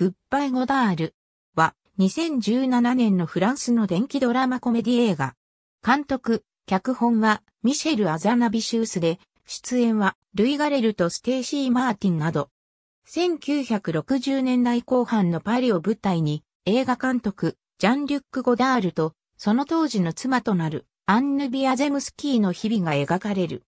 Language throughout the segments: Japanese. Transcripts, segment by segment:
グッバイ・ゴダールは2017年のフランスの電気ドラマコメディ映画。監督、脚本はミシェル・アザナビシュースで、出演はルイ・ガレルとステイシー・マーティンなど。1960年代後半のパリを舞台に映画監督、ジャン・リュック・ゴダールと、その当時の妻となるアンヌ・ビアゼムスキーの日々が描かれる。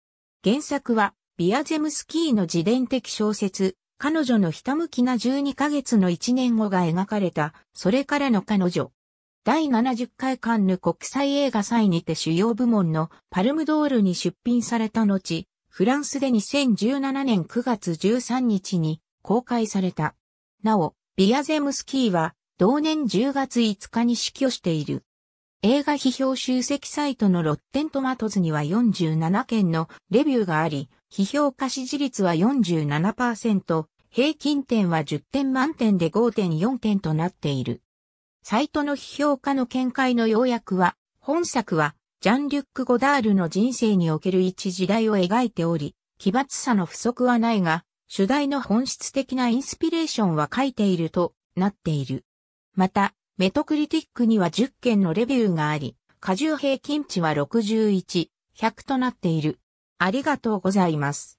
原作はビアゼムスキーの自伝的小説、彼女のひたむきな12ヶ月の1年後が描かれた、それからの彼女。第70回カンヌ国際映画祭にて主要部門のパルムドールに出品された後、フランスで2017年9月13日に公開された。なお、ビアゼムスキーは同年10月5日に死去している。映画批評集積サイトのロッテントマトズには47件のレビューがあり、批評価支持率は47%、平均点は10点満点で5.4点となっている。サイトの批評家の見解の要約は、本作は、ジャン・リュック・ゴダールの人生における一時代を描いており、奇抜さの不足はないが、主題の本質的なインスピレーションは書いているとなっている。また、メトクリティックには10件のレビューがあり、過重平均値は61、100となっている。ありがとうございます。